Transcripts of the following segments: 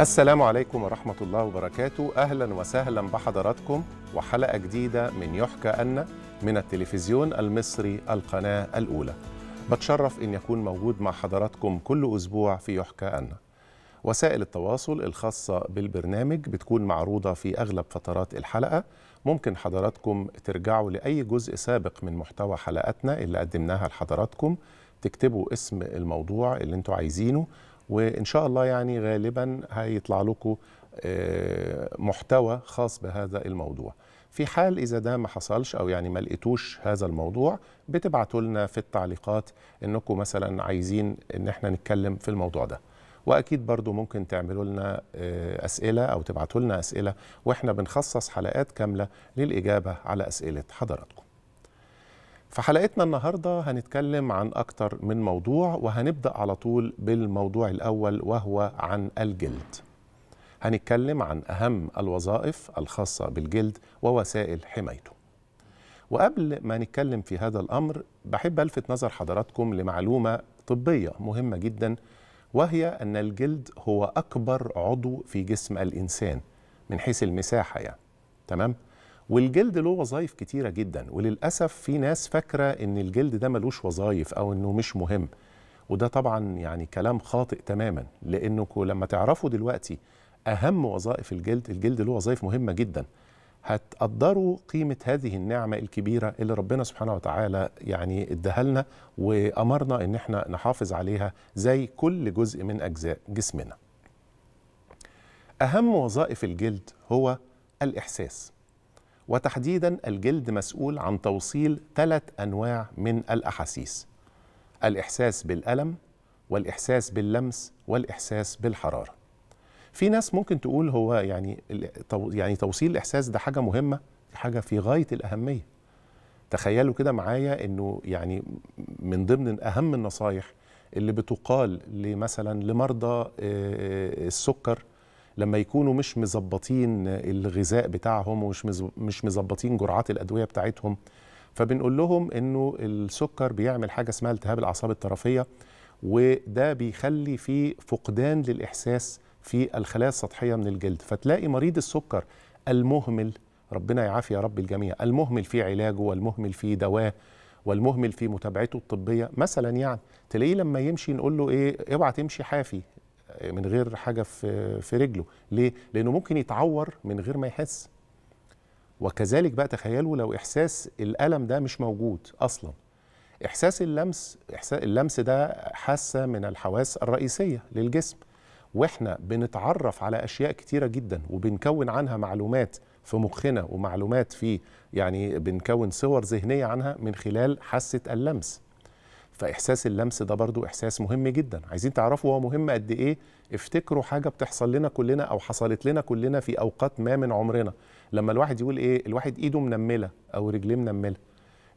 السلام عليكم ورحمة الله وبركاته أهلا وسهلا بحضراتكم وحلقة جديدة من يحكى أن من التلفزيون المصري القناة الأولى بتشرف أن يكون موجود مع حضراتكم كل أسبوع في يحكى أن وسائل التواصل الخاصة بالبرنامج بتكون معروضة في أغلب فترات الحلقة ممكن حضراتكم ترجعوا لأي جزء سابق من محتوى حلقتنا اللي قدمناها لحضراتكم تكتبوا اسم الموضوع اللي انتوا عايزينه وان شاء الله يعني غالبا هيطلع لكم آه، محتوى خاص بهذا الموضوع في حال اذا ده ما حصلش او يعني ما لقيتوش هذا الموضوع بتبعتوا لنا في التعليقات انكم مثلا عايزين ان احنا نتكلم في الموضوع ده واكيد برضو ممكن تعملوا لنا آه، اسئله او تبعتوا لنا اسئله واحنا بنخصص حلقات كامله للاجابه على اسئله حضراتكم في حلقتنا النهارده هنتكلم عن اكتر من موضوع وهنبدا على طول بالموضوع الاول وهو عن الجلد. هنتكلم عن اهم الوظائف الخاصه بالجلد ووسائل حمايته. وقبل ما نتكلم في هذا الامر بحب الفت نظر حضراتكم لمعلومه طبيه مهمه جدا وهي ان الجلد هو اكبر عضو في جسم الانسان من حيث المساحه يعني. تمام؟ والجلد له وظائف كتيره جدا وللاسف في ناس فاكره ان الجلد ده ملوش وظائف او انه مش مهم وده طبعا يعني كلام خاطئ تماما لانه لما تعرفوا دلوقتي اهم وظائف الجلد الجلد له وظائف مهمه جدا هتقدروا قيمة هذه النعمة الكبيرة اللي ربنا سبحانه وتعالى يعني اداها لنا وأمرنا إن احنا نحافظ عليها زي كل جزء من أجزاء جسمنا. أهم وظائف الجلد هو الإحساس. وتحديدا الجلد مسؤول عن توصيل ثلاث انواع من الاحاسيس الاحساس بالالم والاحساس باللمس والاحساس بالحراره في ناس ممكن تقول هو يعني يعني توصيل الاحساس ده حاجه مهمه حاجه في غايه الاهميه تخيلوا كده معايا انه يعني من ضمن اهم النصايح اللي بتقال لمثلا لمرضى آه، آه، السكر لما يكونوا مش مظبطين الغذاء بتاعهم ومش مش مظبطين جرعات الادويه بتاعتهم فبنقول لهم انه السكر بيعمل حاجه اسمها التهاب الاعصاب الطرفيه وده بيخلي في فقدان للاحساس في الخلايا السطحيه من الجلد فتلاقي مريض السكر المهمل ربنا يعافي يا رب الجميع المهمل في علاجه والمهمل في دواه والمهمل في متابعته الطبيه مثلا يعني تلاقيه لما يمشي نقول له ايه اوعى تمشي حافي من غير حاجه في في رجله ليه لانه ممكن يتعور من غير ما يحس وكذلك بقى تخيلوا لو احساس الالم ده مش موجود اصلا احساس اللمس احساس اللمس ده حاسه من الحواس الرئيسيه للجسم واحنا بنتعرف على اشياء كتيره جدا وبنكون عنها معلومات في مخنا ومعلومات في يعني بنكون صور ذهنيه عنها من خلال حاسه اللمس فاحساس اللمس ده برضو احساس مهم جدا عايزين تعرفوا هو مهم قد ايه افتكروا حاجه بتحصل لنا كلنا او حصلت لنا كلنا في اوقات ما من عمرنا لما الواحد يقول ايه الواحد ايده منمله او رجليه منمله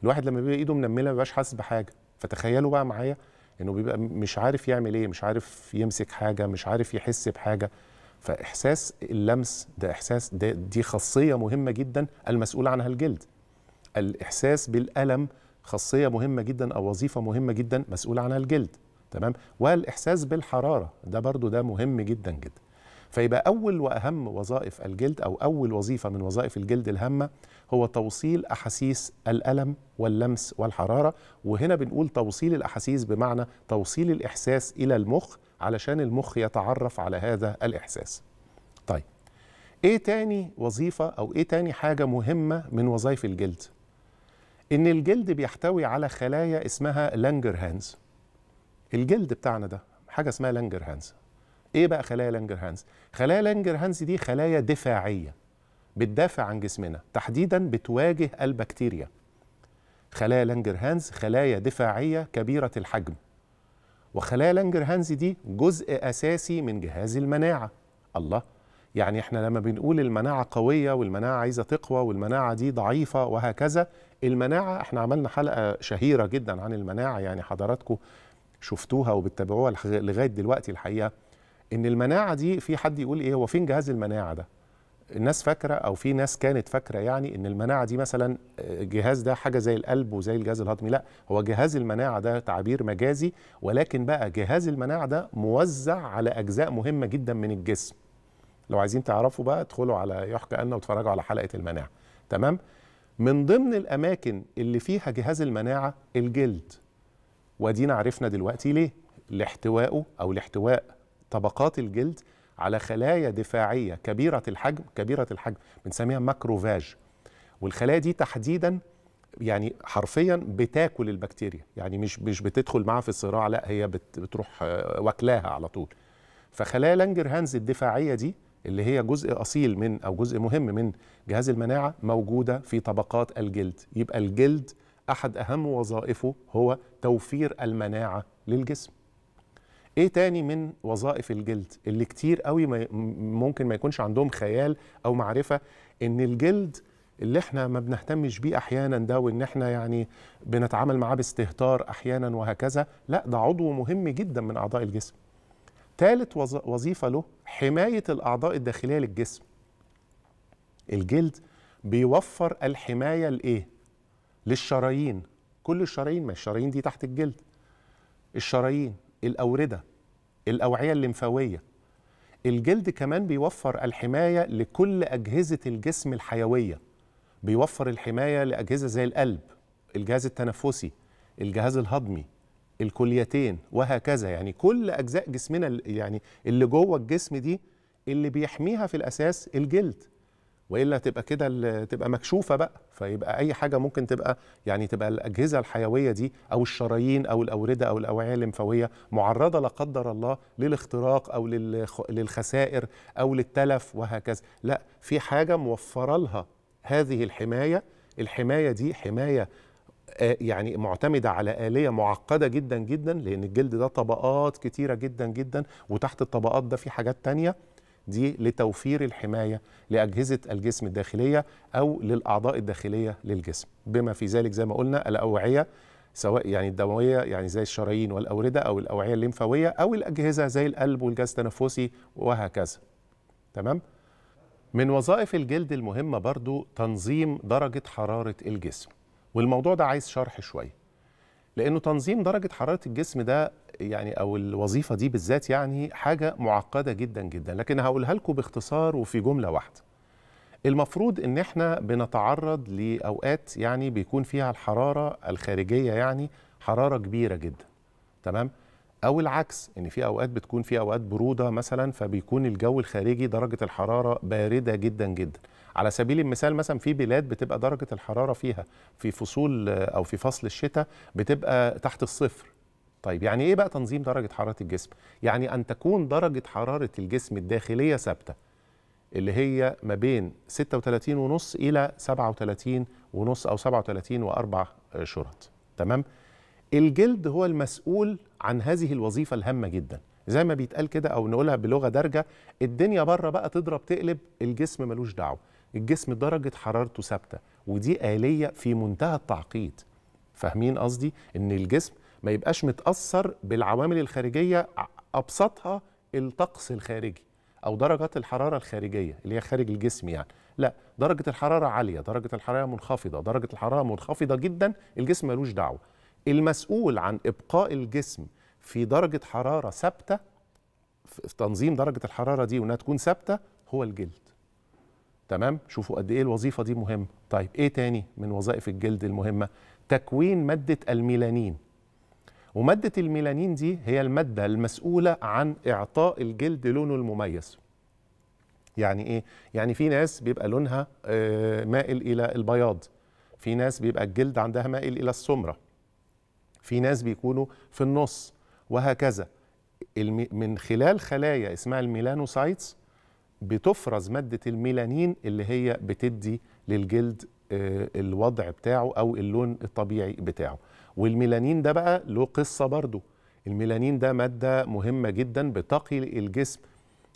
الواحد لما بيبقى ايده منمله ما بيبقاش حاسس بحاجه فتخيلوا بقى معايا انه بيبقى مش عارف يعمل ايه مش عارف يمسك حاجه مش عارف يحس بحاجه فاحساس اللمس ده احساس ده دي خاصيه مهمه جدا المسؤول عنها الجلد الاحساس بالالم خاصيه مهمه جدا او وظيفه مهمه جدا مسؤول عنها الجلد تمام والاحساس بالحراره ده برضو ده مهم جدا جدا فيبقى اول واهم وظائف الجلد او اول وظيفه من وظائف الجلد الهامه هو توصيل احاسيس الالم واللمس والحراره وهنا بنقول توصيل الاحاسيس بمعنى توصيل الاحساس الى المخ علشان المخ يتعرف على هذا الاحساس طيب ايه تاني وظيفه او ايه تاني حاجه مهمه من وظائف الجلد ان الجلد بيحتوي على خلايا اسمها لانجر هانز الجلد بتاعنا ده حاجه اسمها لانجر هانز ايه بقى خلايا لانجر هانز خلايا لانجر هانز دي خلايا دفاعيه بتدافع عن جسمنا تحديدا بتواجه البكتيريا خلايا لانجر هانز خلايا دفاعيه كبيره الحجم وخلايا لانجر هانز دي جزء اساسي من جهاز المناعه الله يعني احنا لما بنقول المناعة قوية والمناعة عايزة تقوى والمناعة دي ضعيفة وهكذا المناعة احنا عملنا حلقة شهيرة جدا عن المناعة يعني حضراتكم شفتوها وبتتابعوها لغاية دلوقتي الحقيقة ان المناعة دي في حد يقول ايه هو فين جهاز المناعة ده الناس فاكرة او في ناس كانت فاكرة يعني ان المناعة دي مثلا آه، جهاز ده حاجة زي القلب وزي الجهاز الهضمي لا هو جهاز المناعة ده تعبير مجازي ولكن بقى جهاز المناعة ده موزع على اجزاء مهمة جدا من الجسم لو عايزين تعرفوا بقى ادخلوا على يحكى أن واتفرجوا على حلقة المناعة تمام من ضمن الأماكن اللي فيها جهاز المناعة الجلد ودينا عرفنا دلوقتي ليه لاحتوائه أو لاحتواء طبقات الجلد على خلايا دفاعية كبيرة الحجم كبيرة الحجم بنسميها ماكروفاج والخلايا دي تحديدا يعني حرفيا بتاكل البكتيريا يعني مش مش بتدخل معاها في الصراع لا هي بتروح آه، واكلاها على طول فخلايا لانجر هانز الدفاعية دي اللي هي جزء اصيل من او جزء مهم من جهاز المناعه موجوده في طبقات الجلد يبقى الجلد احد اهم وظائفه هو توفير المناعه للجسم ايه تاني من وظائف الجلد اللي كتير قوي ممكن ما يكونش عندهم خيال او معرفه ان الجلد اللي احنا ما بنهتمش بيه احيانا ده وان احنا يعني بنتعامل معاه باستهتار احيانا وهكذا لا ده عضو مهم جدا من اعضاء الجسم ثالث وظيفة له حماية الأعضاء الداخلية للجسم الجلد بيوفر الحماية لإيه؟ للشرايين كل الشرايين ما الشرايين دي تحت الجلد الشرايين الأوردة الأوعية الليمفاوية الجلد كمان بيوفر الحماية لكل أجهزة الجسم الحيوية بيوفر الحماية لأجهزة زي القلب الجهاز التنفسي الجهاز الهضمي الكليتين وهكذا يعني كل اجزاء جسمنا يعني اللي جوه الجسم دي اللي بيحميها في الاساس الجلد والا تبقى كده تبقى مكشوفه بقى فيبقى اي حاجه ممكن تبقى يعني تبقى الاجهزه الحيويه دي او الشرايين او الاورده او الاوعيه الليمفاويه معرضه لا قدر الله للاختراق او للخسائر او للتلف وهكذا لا في حاجه موفره لها هذه الحمايه الحمايه دي حمايه يعني معتمده على اليه معقده جدا جدا لان الجلد ده طبقات كتيره جدا جدا وتحت الطبقات ده في حاجات تانيه دي لتوفير الحمايه لاجهزه الجسم الداخليه او للاعضاء الداخليه للجسم بما في ذلك زي ما قلنا الاوعيه سواء يعني الدمويه يعني زي الشرايين والاورده او الاوعيه الليمفاويه او الاجهزه زي القلب والجهاز التنفسي وهكذا تمام من وظائف الجلد المهمه برضو تنظيم درجه حراره الجسم والموضوع ده عايز شرح شويه لانه تنظيم درجه حراره الجسم ده يعني او الوظيفه دي بالذات يعني حاجه معقده جدا جدا لكن هقولها لكم باختصار وفي جمله واحده المفروض ان احنا بنتعرض لاوقات يعني بيكون فيها الحراره الخارجيه يعني حراره كبيره جدا تمام او العكس ان في اوقات بتكون في اوقات بروده مثلا فبيكون الجو الخارجي درجه الحراره بارده جدا جدا على سبيل المثال مثلا في بلاد بتبقى درجه الحراره فيها في فصول آه، او في فصل الشتاء بتبقى تحت الصفر طيب يعني ايه بقى تنظيم درجه حراره الجسم يعني ان تكون درجه حراره الجسم الداخليه ثابته اللي هي ما بين 36 ونص الى 37 ونص او 37 واربع آه، شرط تمام الجلد هو المسؤول عن هذه الوظيفه الهامه جدا زي ما بيتقال كده او نقولها بلغه دارجه الدنيا بره بقى تضرب تقلب الجسم ملوش دعوه الجسم درجه حرارته ثابته ودي اليه في منتهى التعقيد فاهمين قصدي ان الجسم ما يبقاش متاثر بالعوامل الخارجيه ابسطها الطقس الخارجي او درجات الحراره الخارجيه اللي هي خارج الجسم يعني لا درجه الحراره عاليه درجه الحراره منخفضه درجه الحراره منخفضه جدا الجسم ملوش دعوه المسؤول عن ابقاء الجسم في درجه حراره ثابته في تنظيم درجه الحراره دي وانها تكون ثابته هو الجلد تمام شوفوا قد ايه الوظيفه دي مهمه طيب ايه تاني من وظائف الجلد المهمه تكوين ماده الميلانين وماده الميلانين دي هي الماده المسؤوله عن اعطاء الجلد لونه المميز يعني ايه يعني في ناس بيبقى لونها آه، مائل الى البياض في ناس بيبقى الجلد عندها مائل الى السمره في ناس بيكونوا في النص وهكذا من خلال خلايا اسمها الميلانوسايتس بتفرز ماده الميلانين اللي هي بتدي للجلد آه، الوضع بتاعه او اللون الطبيعي بتاعه والميلانين ده بقى له قصه برضه الميلانين ده ماده مهمه جدا بتقي الجسم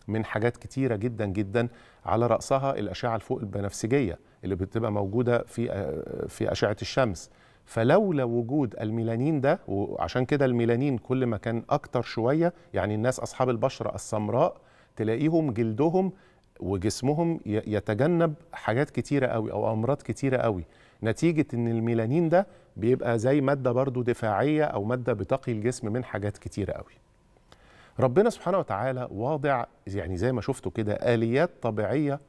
من حاجات كتيرة جدا جدا على رأسها الأشعة الفوق البنفسجية اللي بتبقى موجودة في آه، في أشعة الشمس فلولا وجود الميلانين ده وعشان كده الميلانين كل ما كان أكتر شوية يعني الناس أصحاب البشرة السمراء تلاقيهم جلدهم وجسمهم يتجنب حاجات كتيره قوي او امراض كتيره قوي نتيجه ان الميلانين ده بيبقى زي ماده برضو دفاعيه او ماده بتقي الجسم من حاجات كتيره قوي ربنا سبحانه وتعالى واضع يعني زي ما شفتوا كده اليات طبيعيه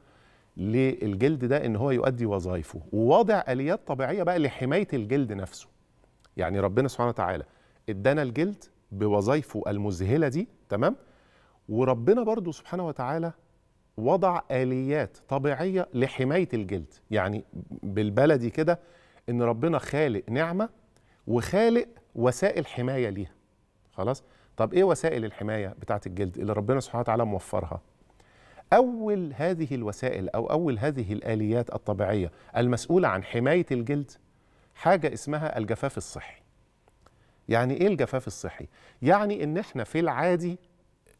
للجلد ده ان هو يؤدي وظائفه وواضع اليات طبيعيه بقى لحمايه الجلد نفسه يعني ربنا سبحانه وتعالى ادانا الجلد بوظائفه المذهله دي تمام وربنا برضو سبحانه وتعالى وضع آليات طبيعية لحماية الجلد يعني بالبلدي كده إن ربنا خالق نعمة وخالق وسائل حماية ليها خلاص طب إيه وسائل الحماية بتاعة الجلد اللي ربنا سبحانه وتعالى موفرها أول هذه الوسائل أو أول هذه الآليات الطبيعية المسؤولة عن حماية الجلد حاجة اسمها الجفاف الصحي يعني إيه الجفاف الصحي؟ يعني إن إحنا في العادي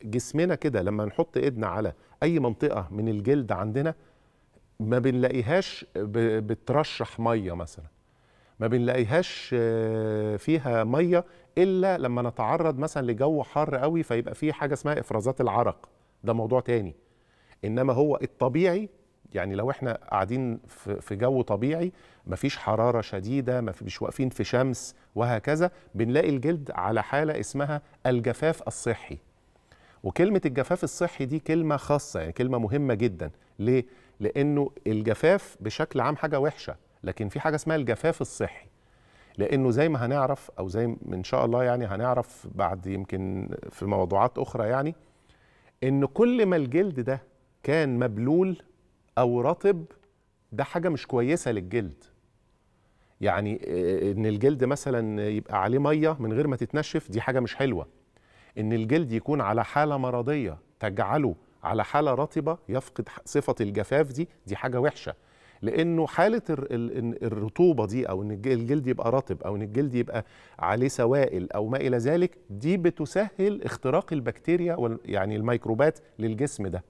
جسمنا كده لما نحط ايدنا على اي منطقه من الجلد عندنا ما بنلاقيهاش بترشح ميه مثلا ما بنلاقيهاش آه، فيها ميه الا لما نتعرض مثلا لجو حر قوي فيبقى في حاجه اسمها افرازات العرق ده موضوع تاني انما هو الطبيعي يعني لو احنا قاعدين في جو طبيعي مفيش حراره شديده مش واقفين في شمس وهكذا بنلاقي الجلد على حاله اسمها الجفاف الصحي وكلمه الجفاف الصحي دي كلمه خاصه يعني كلمه مهمه جدا ليه لانه الجفاف بشكل عام حاجه وحشه لكن في حاجه اسمها الجفاف الصحي لانه زي ما هنعرف او زي ان شاء الله يعني هنعرف بعد يمكن في موضوعات اخرى يعني ان كل ما الجلد ده كان مبلول او رطب ده حاجه مش كويسه للجلد يعني ان الجلد مثلا يبقى عليه ميه من غير ما تتنشف دي حاجه مش حلوه ان الجلد يكون على حاله مرضيه تجعله على حاله رطبه يفقد صفه الجفاف دي دي حاجه وحشه لانه حاله الرطوبه دي او ان الجلد يبقى رطب او ان الجلد يبقى عليه سوائل او ما الى ذلك دي بتسهل اختراق البكتيريا يعني الميكروبات للجسم ده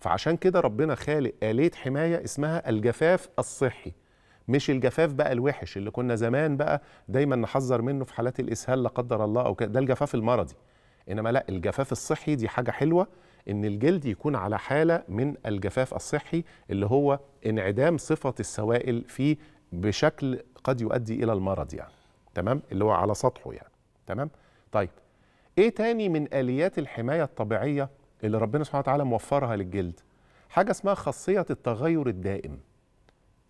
فعشان كده ربنا خالق آلية حماية اسمها الجفاف الصحي مش الجفاف بقى الوحش اللي كنا زمان بقى دايما نحذر منه في حالات الاسهال لا قدر الله او كده ده الجفاف المرضي انما لا الجفاف الصحي دي حاجه حلوه ان الجلد يكون على حاله من الجفاف الصحي اللي هو انعدام صفه السوائل فيه بشكل قد يؤدي الى المرض يعني تمام اللي هو على سطحه يعني تمام طيب ايه تاني من اليات الحمايه الطبيعيه اللي ربنا سبحانه وتعالى موفرها للجلد حاجه اسمها خاصيه التغير الدائم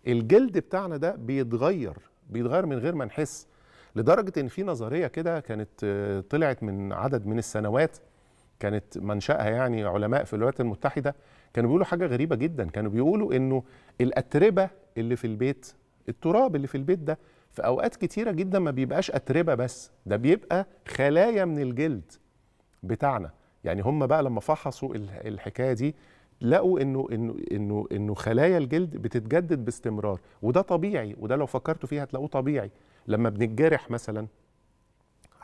الجلد بتاعنا ده بيتغير بيتغير من غير ما نحس لدرجه ان في نظريه كده كانت آه، طلعت من عدد من السنوات كانت منشأها يعني علماء في الولايات المتحده كانوا بيقولوا حاجه غريبه جدا كانوا بيقولوا انه الاتربه اللي في البيت التراب اللي في البيت ده في اوقات كتيره جدا ما بيبقاش اتربه بس ده بيبقى خلايا من الجلد بتاعنا يعني هم بقى لما فحصوا الحكايه دي لقوا انه انه انه انه خلايا الجلد بتتجدد باستمرار وده طبيعي وده لو فكرتوا فيه هتلاقوه طبيعي لما بنتجرح مثلا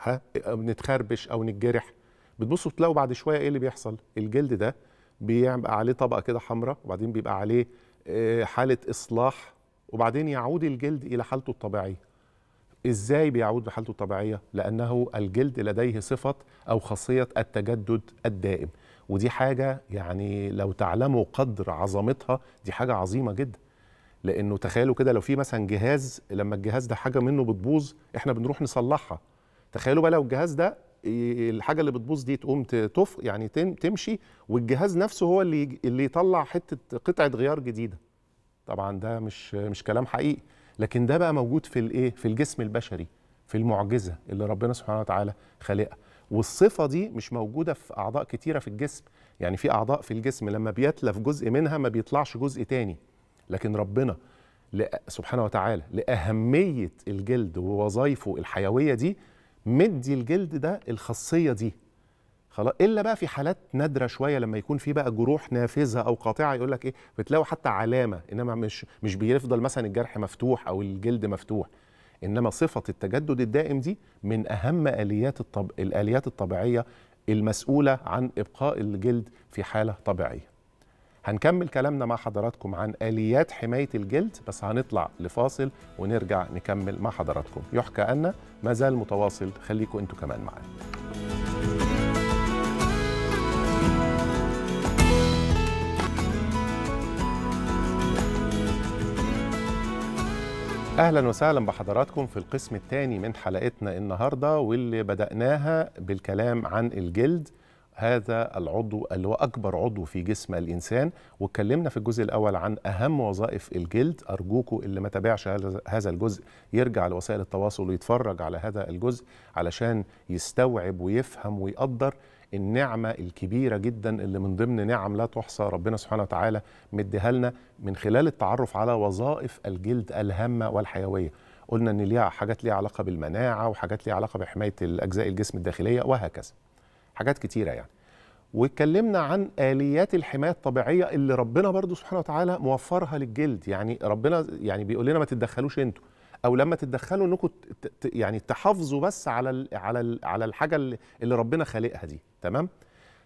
ها بنتخربش او نتجرح بتبصوا تلاقوا بعد شويه ايه اللي بيحصل الجلد ده بيبقى عليه طبقه كده حمراء وبعدين بيبقى عليه آه، حاله اصلاح وبعدين يعود الجلد الى حالته الطبيعيه ازاي بيعود لحالته الطبيعيه لانه الجلد لديه صفه او خاصيه التجدد الدائم ودي حاجه يعني لو تعلموا قدر عظمتها دي حاجه عظيمه جدا لانه تخيلوا كده لو في مثلا جهاز لما الجهاز ده حاجه منه بتبوظ احنا بنروح نصلحها تخيلوا بقى لو الجهاز ده الحاجه اللي بتبوظ دي تقوم تف يعني تمشي والجهاز نفسه هو اللي اللي يطلع حته قطعه غيار جديده طبعا ده مش مش كلام حقيقي لكن ده بقى موجود في الايه في الجسم البشري في المعجزه اللي ربنا سبحانه وتعالى خالقها والصفه دي مش موجوده في اعضاء كتيره في الجسم يعني في اعضاء في الجسم لما بيتلف جزء منها ما بيطلعش جزء تاني لكن ربنا سبحانه وتعالى لاهميه الجلد ووظائفه الحيويه دي مدي الجلد ده الخاصيه دي خلاص الا بقى في حالات نادره شويه لما يكون في بقى جروح نافذه او قاطعه يقول لك ايه بتلاقوا حتى علامه انما مش مش بيفضل مثلا الجرح مفتوح او الجلد مفتوح انما صفه التجدد الدائم دي من اهم اليات الطب... الاليات الطبيعيه المسؤوله عن ابقاء الجلد في حاله طبيعيه هنكمل كلامنا مع حضراتكم عن اليات حمايه الجلد بس هنطلع لفاصل ونرجع نكمل مع حضراتكم يحكى ان ما زال متواصل خليكم انتوا كمان معانا اهلا وسهلا بحضراتكم في القسم الثاني من حلقتنا النهارده واللي بداناها بالكلام عن الجلد هذا العضو اللي هو اكبر عضو في جسم الانسان واتكلمنا في الجزء الاول عن اهم وظائف الجلد ارجوكم اللي ما تابعش هذا الجزء يرجع لوسائل التواصل ويتفرج على هذا الجزء علشان يستوعب ويفهم ويقدر النعمه الكبيره جدا اللي من ضمن نعم لا تحصى ربنا سبحانه وتعالى مديها لنا من خلال التعرف على وظائف الجلد الهامه والحيويه قلنا ان ليها حاجات ليها علاقه بالمناعه وحاجات ليها علاقه بحمايه الاجزاء الجسم الداخليه وهكذا حاجات كتيره يعني واتكلمنا عن اليات الحمايه الطبيعيه اللي ربنا برضو سبحانه وتعالى موفرها للجلد يعني ربنا يعني بيقول لنا ما تتدخلوش انتوا او لما تتدخلوا انكم يعني تحافظوا بس على الـ على الـ على الحاجه اللي ربنا خالقها دي تمام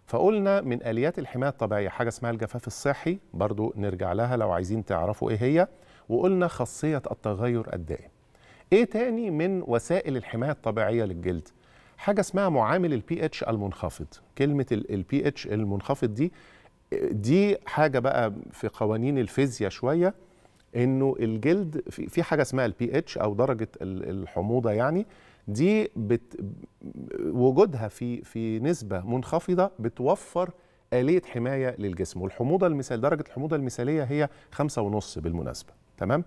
فقلنا من اليات الحمايه الطبيعيه حاجه اسمها الجفاف الصحي برضو نرجع لها لو عايزين تعرفوا ايه هي وقلنا خاصيه التغير الدائم ايه تاني من وسائل الحمايه الطبيعيه للجلد حاجه اسمها معامل البي اتش المنخفض كلمه البي اتش المنخفض دي دي حاجه بقى في قوانين الفيزياء شويه انه الجلد في حاجه اسمها البي اتش او درجه الحموضه يعني دي بت وجودها في في نسبه منخفضه بتوفر آلية حماية للجسم والحموضة المثال درجة الحموضة المثالية هي خمسة ونص بالمناسبة تمام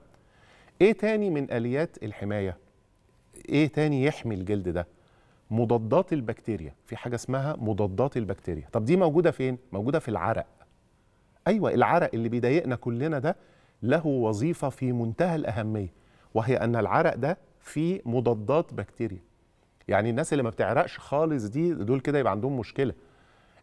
ايه تاني من آليات الحماية ايه تاني يحمي الجلد ده مضادات البكتيريا في حاجة اسمها مضادات البكتيريا طب دي موجودة فين موجودة في العرق ايوه العرق اللي بيضايقنا كلنا ده له وظيفه في منتهى الاهميه وهي ان العرق ده فيه مضادات بكتيريا يعني الناس اللي ما بتعرقش خالص دي دول كده يبقى عندهم مشكله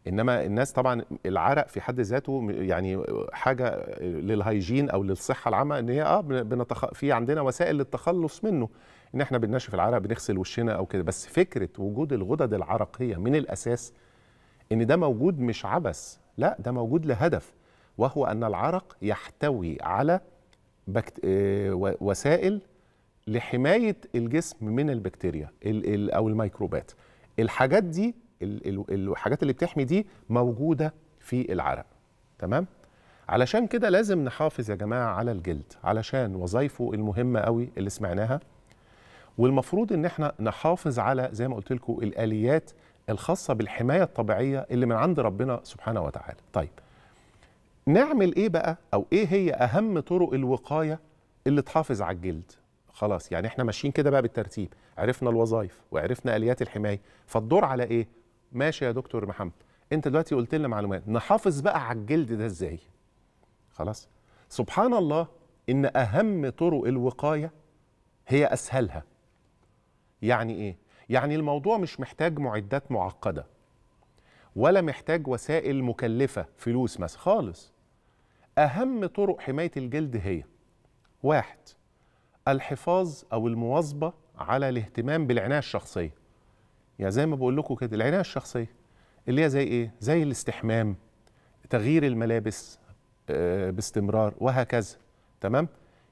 انما الناس طبعا العرق في حد ذاته يعني حاجه للهيجين او للصحه العامه ان هي اه بنتخ... في عندنا وسائل للتخلص منه ان احنا بنناشف العرق بنغسل وشنا او كده بس فكره وجود الغدد العرقيه من الاساس ان ده موجود مش عبث لا ده موجود لهدف وهو أن العرق يحتوي على بكت... آه، وسائل لحماية الجسم من البكتيريا أو الميكروبات الحاجات دي الحاجات اللي بتحمي دي موجودة في العرق تمام؟ علشان كده لازم نحافظ يا جماعة على الجلد علشان وظايفه المهمة قوي اللي سمعناها والمفروض ان احنا نحافظ على زي ما قلت لكم الآليات الخاصة بالحماية الطبيعية اللي من عند ربنا سبحانه وتعالى طيب نعمل ايه بقى او ايه هي اهم طرق الوقايه اللي تحافظ على الجلد خلاص يعني احنا ماشيين كده بقى بالترتيب عرفنا الوظائف وعرفنا اليات الحمايه فالدور على ايه ماشي يا دكتور محمد انت دلوقتي قلت لنا معلومات نحافظ بقى على الجلد ده ازاي خلاص سبحان الله ان اهم طرق الوقايه هي اسهلها يعني ايه يعني الموضوع مش محتاج معدات معقده ولا محتاج وسائل مكلفه فلوس مثلا خالص أهم طرق حماية الجلد هي واحد الحفاظ أو المواظبة على الاهتمام بالعناية الشخصية يعني زي ما بقول لكم كده العناية الشخصية اللي هي زي إيه؟ زي الاستحمام تغيير الملابس آه، باستمرار وهكذا تمام؟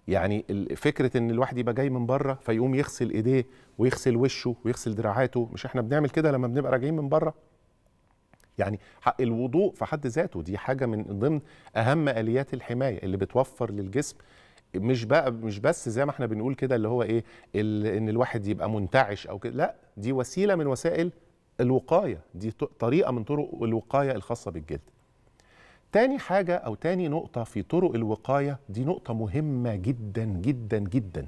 يعني فكرة إن الواحد يبقى جاي من بره فيقوم يغسل إيديه ويغسل وشه ويغسل دراعاته مش إحنا بنعمل كده لما بنبقى راجعين من بره؟ يعني حق الوضوء في حد ذاته دي حاجه من ضمن اهم اليات الحمايه اللي بتوفر للجسم مش بقى مش بس زي ما احنا بنقول كده اللي هو ايه ان الواحد يبقى منتعش او كده لا دي وسيله من وسائل الوقايه دي طريقه من طرق الوقايه الخاصه بالجلد تاني حاجه او تاني نقطه في طرق الوقايه دي نقطه مهمه جدا جدا جدا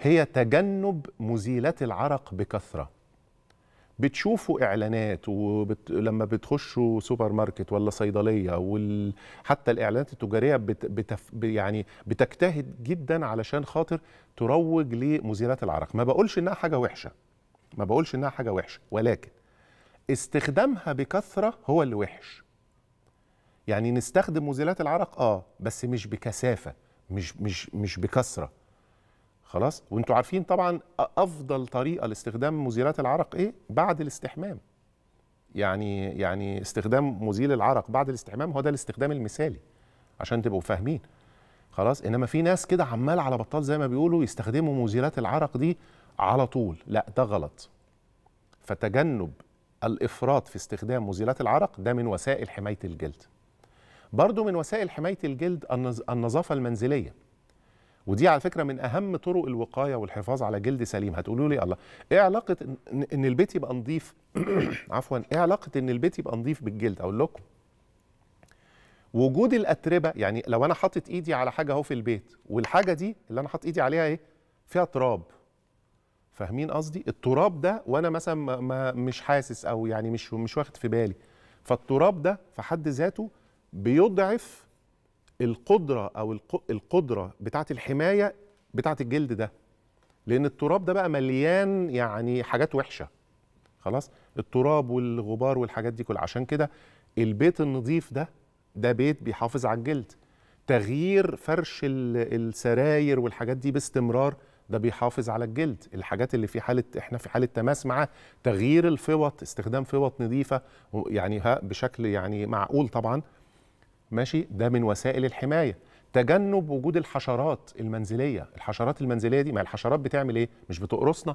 هي تجنب مزيلات العرق بكثره بتشوفوا اعلانات وبت... لما بتخشوا سوبر ماركت ولا صيدليه وال... حتى الاعلانات التجاريه بت... بتف... يعني بتجتهد جدا علشان خاطر تروج لمزيلات العرق ما بقولش انها حاجه وحشه ما بقولش انها حاجه وحشه ولكن استخدامها بكثره هو اللي وحش يعني نستخدم مزيلات العرق اه بس مش بكثافه مش مش مش بكثره خلاص وانتوا عارفين طبعا افضل طريقه لاستخدام مزيلات العرق ايه بعد الاستحمام يعني يعني استخدام مزيل العرق بعد الاستحمام هو ده الاستخدام المثالي عشان تبقوا فاهمين خلاص انما في ناس كده عمال على بطال زي ما بيقولوا يستخدموا مزيلات العرق دي على طول لا ده غلط فتجنب الافراط في استخدام مزيلات العرق ده من وسائل حمايه الجلد برضو من وسائل حمايه الجلد النظافه المنزليه ودي على فكره من اهم طرق الوقايه والحفاظ على جلد سليم هتقولوا لي الله ايه علاقه ان البيت يبقى نظيف عفوا ايه علاقه ان البيت يبقى نظيف بالجلد اقول لكم وجود الاتربه يعني لو انا حاطط ايدي على حاجه اهو في البيت والحاجه دي اللي انا حاطط ايدي عليها ايه فيها تراب فاهمين قصدي التراب ده وانا مثلا ما مش حاسس او يعني مش مش واخد في بالي فالتراب ده في حد ذاته بيضعف القدره او القدره بتاعه الحمايه بتاعه الجلد ده لان التراب ده بقى مليان يعني حاجات وحشه خلاص التراب والغبار والحاجات دي كلها عشان كده البيت النظيف ده ده بيت بيحافظ على الجلد تغيير فرش السراير والحاجات دي باستمرار ده بيحافظ على الجلد الحاجات اللي في حاله احنا في حاله تماس معاه تغيير الفوط استخدام فوط نظيفه يعني بشكل يعني معقول طبعا ماشي ده من وسائل الحمايه تجنب وجود الحشرات المنزليه الحشرات المنزليه دي ما الحشرات بتعمل ايه مش بتقرصنا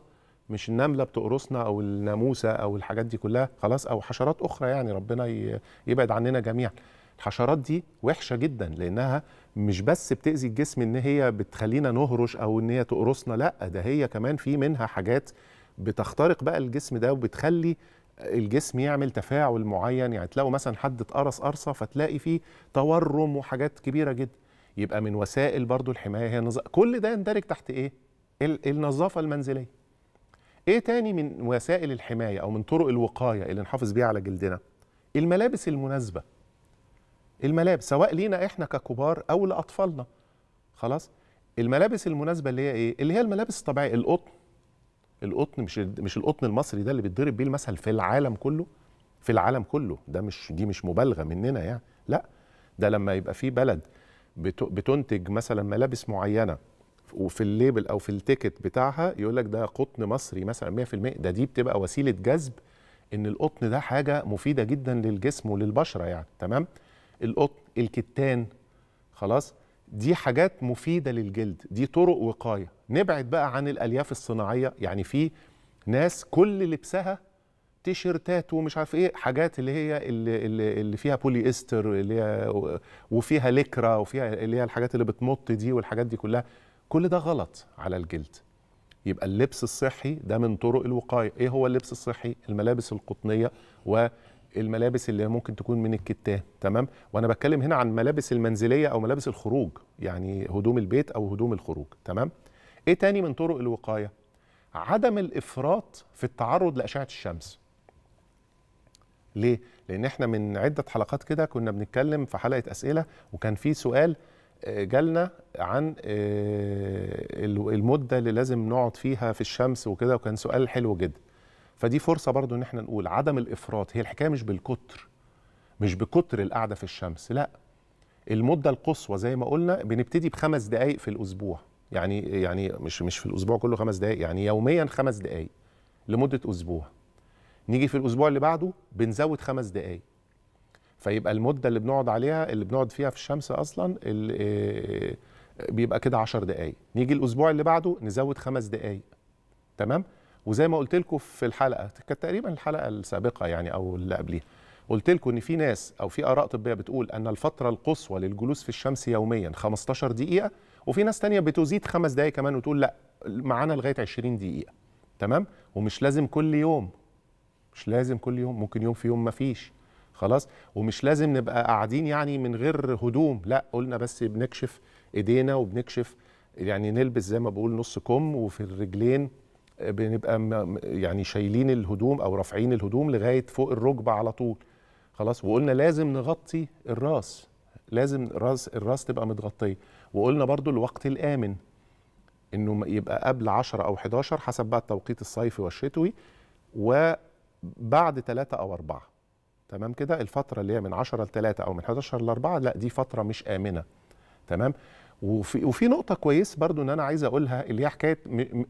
مش النمله بتقرصنا او الناموسه او الحاجات دي كلها خلاص او حشرات اخرى يعني ربنا يبعد عننا جميعا الحشرات دي وحشه جدا لانها مش بس بتاذي الجسم ان هي بتخلينا نهرش او ان هي تقرصنا لا ده هي كمان في منها حاجات بتخترق بقى الجسم ده وبتخلي الجسم يعمل تفاعل معين يعني تلاقوا مثلا حد اتقرص قرصه فتلاقي فيه تورم وحاجات كبيره جدا يبقى من وسائل برضو الحمايه هي نظ... كل ده يندرج تحت ايه النظافه المنزليه ايه تاني من وسائل الحمايه او من طرق الوقايه اللي نحافظ بيها على جلدنا الملابس المناسبه الملابس سواء لينا احنا ككبار او لاطفالنا خلاص الملابس المناسبه اللي هي ايه اللي هي الملابس الطبيعيه القطن القطن مش مش القطن المصري ده اللي بيتضرب بيه المثل في العالم كله في العالم كله ده مش دي مش مبالغه مننا يعني لا ده لما يبقى في بلد بتنتج مثلا ملابس معينه وفي الليبل او في التيكت بتاعها يقول لك ده قطن مصري مثلا 100% ده دي بتبقى وسيله جذب ان القطن ده حاجه مفيده جدا للجسم وللبشره يعني تمام القطن الكتان خلاص دي حاجات مفيدة للجلد دي طرق وقاية نبعد بقى عن الألياف الصناعية يعني في ناس كل لبسها تيشيرتات ومش عارف ايه حاجات اللي هي اللي, اللي فيها بولي استر اللي هي وفيها لكرا وفيها اللي هي الحاجات اللي بتمط دي والحاجات دي كلها كل ده غلط على الجلد يبقى اللبس الصحي ده من طرق الوقاية ايه هو اللبس الصحي الملابس القطنية و الملابس اللي ممكن تكون من الكتان تمام وانا بتكلم هنا عن ملابس المنزليه او ملابس الخروج يعني هدوم البيت او هدوم الخروج تمام ايه تاني من طرق الوقايه عدم الافراط في التعرض لاشعه الشمس ليه لان احنا من عده حلقات كده كنا بنتكلم في حلقه اسئله وكان في سؤال آه، جالنا عن آه، المده اللي لازم نقعد فيها في الشمس وكده وكان سؤال حلو جدا فدي فرصه برضو ان احنا نقول عدم الافراط هي الحكايه مش بالكتر مش بكتر القعده في الشمس لا المده القصوى زي ما قلنا بنبتدي بخمس دقائق في الاسبوع يعني يعني مش مش في الاسبوع كله خمس دقائق يعني يوميا خمس دقائق لمده اسبوع نيجي في الاسبوع اللي بعده بنزود خمس دقائق فيبقى المده اللي بنقعد عليها اللي بنقعد فيها في الشمس اصلا آه، بيبقى كده 10 دقائق نيجي الاسبوع اللي بعده نزود خمس دقائق تمام وزي ما قلت لكم في الحلقه كانت تقريبا الحلقه السابقه يعني او اللي قبليها قلت لكم ان في ناس او في اراء طبيه بتقول ان الفتره القصوى للجلوس في الشمس يوميا 15 دقيقه وفي ناس تانية بتزيد خمس دقائق كمان وتقول لا معانا لغايه 20 دقيقه تمام ومش لازم كل يوم مش لازم كل يوم ممكن يوم في يوم ما فيش خلاص ومش لازم نبقى قاعدين يعني من غير هدوم لا قلنا بس بنكشف ايدينا وبنكشف يعني نلبس زي ما بقول نص كم وفي الرجلين بنبقى يعني شايلين الهدوم او رافعين الهدوم لغايه فوق الركبه على طول خلاص وقلنا لازم نغطي الراس لازم راس الراس تبقى متغطيه وقلنا برضو الوقت الامن انه يبقى قبل 10 او 11 حسب بقى التوقيت الصيفي والشتوي وبعد 3 او 4 تمام كده الفتره اللي هي من 10 ل 3 او من 11 ل 4 لا دي فتره مش امنه تمام وفي وفي نقطه كويس برضو ان انا عايز اقولها اللي هي حكايه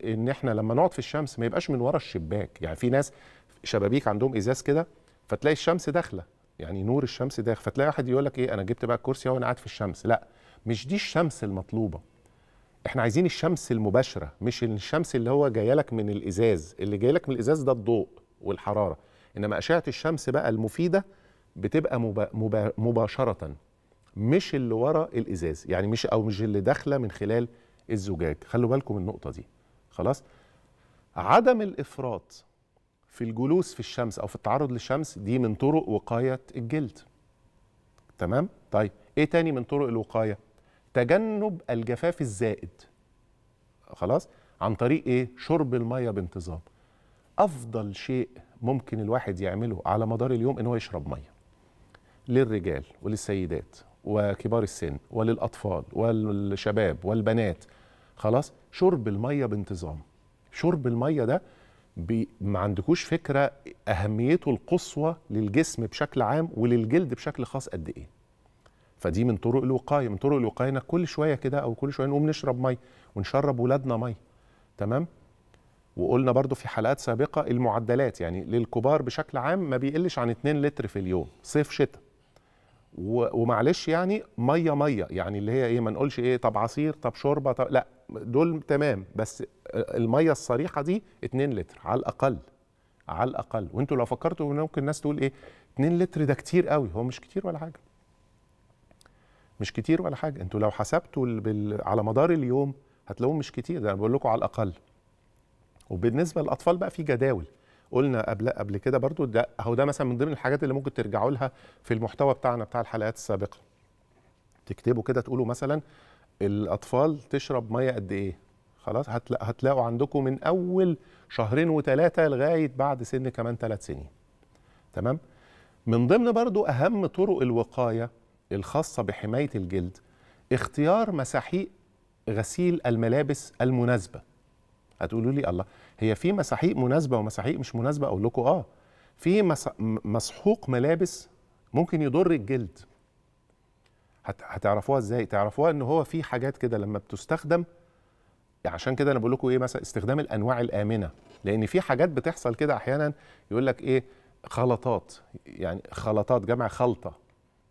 ان احنا لما نقعد في الشمس ما يبقاش من ورا الشباك يعني في ناس شبابيك عندهم ازاز كده فتلاقي الشمس داخله يعني نور الشمس داخل فتلاقي واحد يقول لك ايه انا جبت بقى الكرسي اهو انا قاعد في الشمس لا مش دي الشمس المطلوبه احنا عايزين الشمس المباشره مش الشمس اللي هو جايه لك من الازاز اللي جاي لك من الازاز ده الضوء والحراره انما اشعه الشمس بقى المفيده بتبقى مباشره مش اللي ورا الازاز يعني مش او مش اللي داخله من خلال الزجاج خلوا بالكم النقطه دي خلاص عدم الافراط في الجلوس في الشمس او في التعرض للشمس دي من طرق وقايه الجلد تمام طيب ايه تاني من طرق الوقايه تجنب الجفاف الزائد خلاص عن طريق ايه شرب الميه بانتظام افضل شيء ممكن الواحد يعمله على مدار اليوم ان هو يشرب ميه للرجال وللسيدات وكبار السن وللاطفال والشباب والبنات خلاص شرب الميه بانتظام شرب الميه ده بي ما عندكوش فكره اهميته القصوى للجسم بشكل عام وللجلد بشكل خاص قد ايه فدي من طرق الوقايه من طرق الوقايه انك كل شويه كده او كل شويه نقوم نشرب ميه ونشرب ولادنا ميه تمام وقلنا برضو في حلقات سابقه المعدلات يعني للكبار بشكل عام ما بيقلش عن 2 لتر في اليوم صيف شتاء ومعلش يعني ميه ميه يعني اللي هي ايه ما نقولش ايه طب عصير طب شوربه طب لا دول تمام بس الميه الصريحه دي 2 لتر على الاقل على الاقل وانتوا لو فكرتوا ممكن الناس تقول ايه 2 لتر ده كتير قوي هو مش كتير ولا حاجه مش كتير ولا حاجه انتوا لو حسبتوا بال... على مدار اليوم هتلاقوهم مش كتير ده انا بقول لكم على الاقل وبالنسبه للاطفال بقى في جداول قلنا قبل قبل كده برضو ده اهو ده مثلا من ضمن الحاجات اللي ممكن ترجعوا لها في المحتوى بتاعنا بتاع الحلقات السابقه تكتبوا كده تقولوا مثلا الاطفال تشرب ميه قد ايه خلاص هتلاقوا عندكم من اول شهرين وثلاثه لغايه بعد سن كمان ثلاث سنين تمام من ضمن برضو اهم طرق الوقايه الخاصه بحمايه الجلد اختيار مساحيق غسيل الملابس المناسبه هتقولوا لي الله هي في مساحيق مناسبه ومساحيق مش مناسبه اقول لكم اه في مسحوق ملابس ممكن يضر الجلد هتعرفوها ازاي تعرفوها ان هو في حاجات كده لما بتستخدم عشان كده انا بقول لكم ايه مثلا استخدام الانواع الامنه لان في حاجات بتحصل كده احيانا يقول لك ايه خلطات يعني خلطات جمع خلطه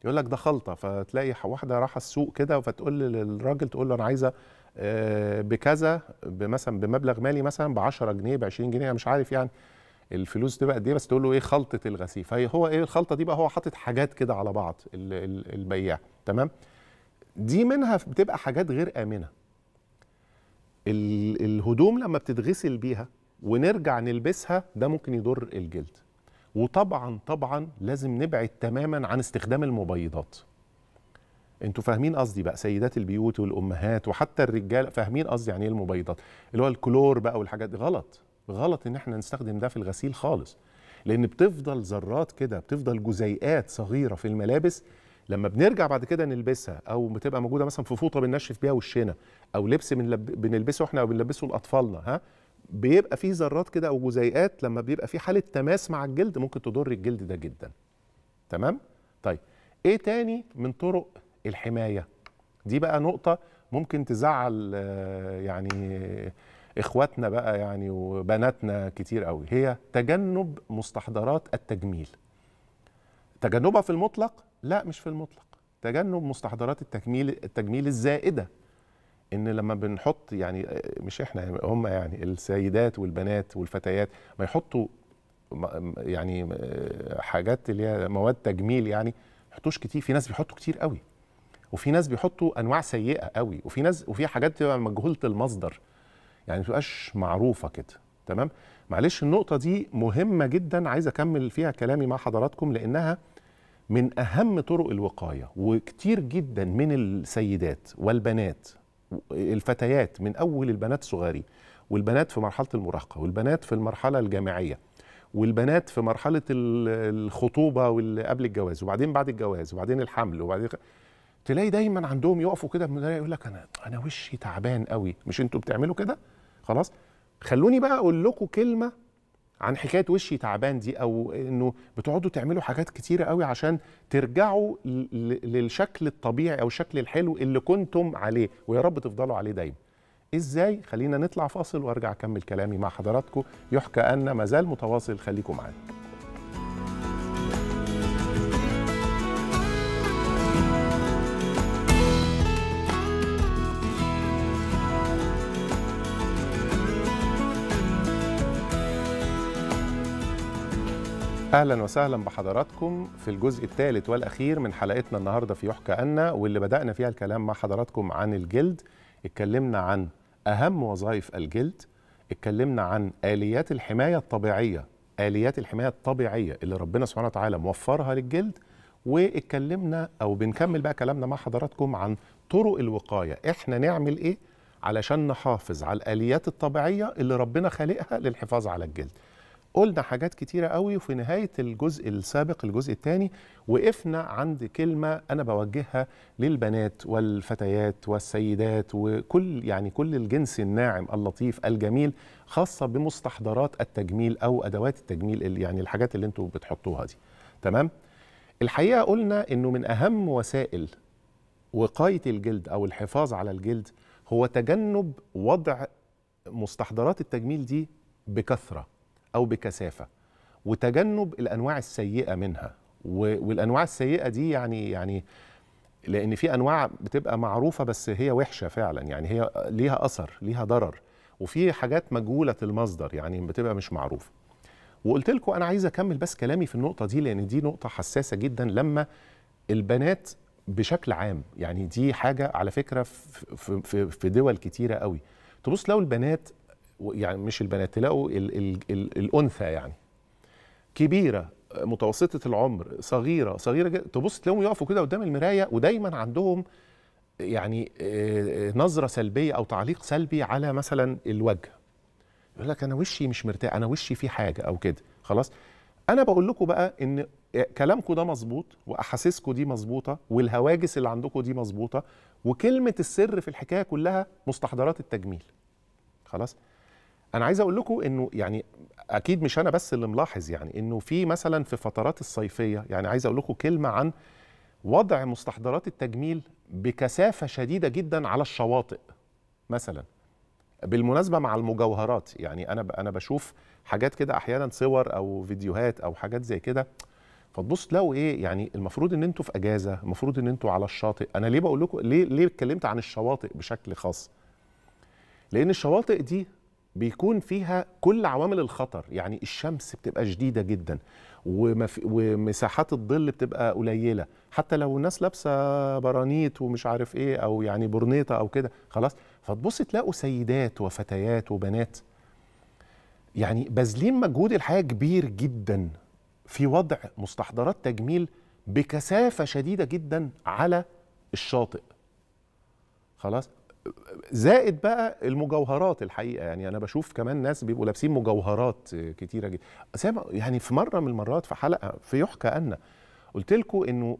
يقول لك ده خلطه فتلاقي واحده راحه السوق كده فتقول للراجل تقول له انا عايزه آه، بكذا مثلا بمبلغ مالي مثلا ب 10 جنيه ب 20 جنيه مش عارف يعني الفلوس تبقى قد ايه بس تقول له ايه خلطه الغسيل فهي هو ايه الخلطه دي بقى هو حاطط حاجات كده على بعض البياع تمام دي منها بتبقى حاجات غير امنه الهدوم لما بتتغسل بيها ونرجع نلبسها ده ممكن يضر الجلد وطبعا طبعا لازم نبعد تماما عن استخدام المبيضات انتوا فاهمين قصدي بقى سيدات البيوت والامهات وحتى الرجال فاهمين قصدي يعني ايه المبيضات اللي هو الكلور بقى والحاجات دي غلط غلط ان احنا نستخدم ده في الغسيل خالص لان بتفضل ذرات كده بتفضل جزيئات صغيره في الملابس لما بنرجع بعد كده نلبسها او بتبقى موجوده مثلا في فوطه بننشف بيها وشنا او لبس بنلبسه احنا او بنلبسه لاطفالنا ها بيبقى فيه ذرات كده او جزيئات لما بيبقى فيه حاله تماس مع الجلد ممكن تضر الجلد ده جدا تمام طيب ايه تاني من طرق الحمايه دي بقى نقطه ممكن تزعل آه، يعني اخواتنا بقى يعني وبناتنا كتير قوي هي تجنب مستحضرات التجميل تجنبها في المطلق لا مش في المطلق تجنب مستحضرات التجميل التجميل الزائده ان لما بنحط يعني آه، مش احنا هم يعني السيدات والبنات والفتيات ما يحطوا يعني آه، حاجات اللي هي مواد تجميل يعني ما يحطوش كتير في ناس بيحطوا كتير قوي وفي ناس بيحطوا انواع سيئه قوي وفي ناس وفي حاجات تبقى مجهوله المصدر يعني ما تبقاش معروفه كده تمام معلش النقطه دي مهمه جدا عايز اكمل فيها كلامي مع حضراتكم لانها من اهم طرق الوقايه وكتير جدا من السيدات والبنات الفتيات من اول البنات صغارين والبنات في مرحله المراهقه والبنات في المرحله الجامعيه والبنات في مرحله الخطوبه قبل الجواز وبعدين بعد الجواز وبعدين الحمل وبعدين تلاقي دايما عندهم يقفوا كده يقول لك انا انا وشي تعبان قوي مش انتوا بتعملوا كده خلاص خلوني بقى اقول لكم كلمه عن حكايه وشي تعبان دي او انه بتقعدوا تعملوا حاجات كتيره قوي عشان ترجعوا للشكل الطبيعي او الشكل الحلو اللي كنتم عليه ويا رب تفضلوا عليه دايما ازاي خلينا نطلع فاصل وارجع اكمل كلامي مع حضراتكم يحكى ان مازال متواصل خليكم معانا اهلا وسهلا بحضراتكم في الجزء الثالث والاخير من حلقتنا النهارده في يحكى أنا واللي بدانا فيها الكلام مع حضراتكم عن الجلد اتكلمنا عن اهم وظائف الجلد اتكلمنا عن اليات الحمايه الطبيعيه اليات الحمايه الطبيعيه اللي ربنا سبحانه وتعالى موفرها للجلد واتكلمنا او بنكمل بقى كلامنا مع حضراتكم عن طرق الوقايه احنا نعمل ايه علشان نحافظ على الاليات الطبيعيه اللي ربنا خالقها للحفاظ على الجلد قلنا حاجات كتيرة قوي وفي نهاية الجزء السابق الجزء الثاني وقفنا عند كلمة أنا بوجهها للبنات والفتيات والسيدات وكل يعني كل الجنس الناعم اللطيف الجميل خاصة بمستحضرات التجميل أو أدوات التجميل يعني الحاجات اللي أنتوا بتحطوها دي تمام؟ الحقيقة قلنا أنه من أهم وسائل وقاية الجلد أو الحفاظ على الجلد هو تجنب وضع مستحضرات التجميل دي بكثرة أو بكثافة وتجنب الأنواع السيئة منها والأنواع السيئة دي يعني يعني لأن في أنواع بتبقى معروفة بس هي وحشة فعلا يعني هي ليها أثر ليها ضرر وفي حاجات مجهولة المصدر يعني بتبقى مش معروفة وقلت لكم أنا عايز أكمل بس كلامي في النقطة دي لأن دي نقطة حساسة جدا لما البنات بشكل عام يعني دي حاجة على فكرة في دول كتيرة قوي تبص لو البنات يعني مش البنات تلاقوا الـ الـ الـ الانثى يعني كبيره متوسطه العمر صغيره صغيره جدا تبص تلاقيهم يقفوا كده قدام المرايه ودايما عندهم يعني نظره سلبيه او تعليق سلبي على مثلا الوجه يقول لك انا وشي مش مرتاح انا وشي فيه حاجه او كده خلاص انا بقول لكم بقى ان كلامكم ده مظبوط واحاسيسكم دي مظبوطه والهواجس اللي عندكم دي مظبوطه وكلمه السر في الحكايه كلها مستحضرات التجميل خلاص انا عايز اقول لكم انه يعني اكيد مش انا بس اللي ملاحظ يعني انه في مثلا في فترات الصيفيه يعني عايز اقول لكم كلمه عن وضع مستحضرات التجميل بكثافه شديده جدا على الشواطئ مثلا بالمناسبه مع المجوهرات يعني انا انا بشوف حاجات كده احيانا صور او فيديوهات او حاجات زي كده فتبص تلاقوا ايه يعني المفروض ان انتوا في اجازه المفروض ان انتوا على الشاطئ انا ليه بقول لكم ليه ليه اتكلمت عن الشواطئ بشكل خاص لان الشواطئ دي بيكون فيها كل عوامل الخطر يعني الشمس بتبقى شديدة جدا ومساحات الظل بتبقى قليلة حتى لو الناس لابسة برانيت ومش عارف ايه او يعني برنيطة او كده خلاص فتبص تلاقوا سيدات وفتيات وبنات يعني بازلين مجهود الحياة كبير جدا في وضع مستحضرات تجميل بكثافة شديدة جدا على الشاطئ خلاص زائد بقى المجوهرات الحقيقه يعني انا بشوف كمان ناس بيبقوا لابسين مجوهرات كتيره جدا يعني في مره من المرات في حلقه في يحكى ان قلت لكم انه